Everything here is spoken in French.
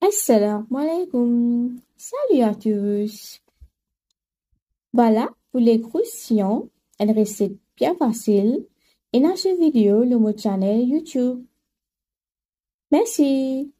Assalamu alaikum. Salut à tous. Voilà pour les questions. une recette bien facile et cette vidéo le mot channel YouTube. Merci.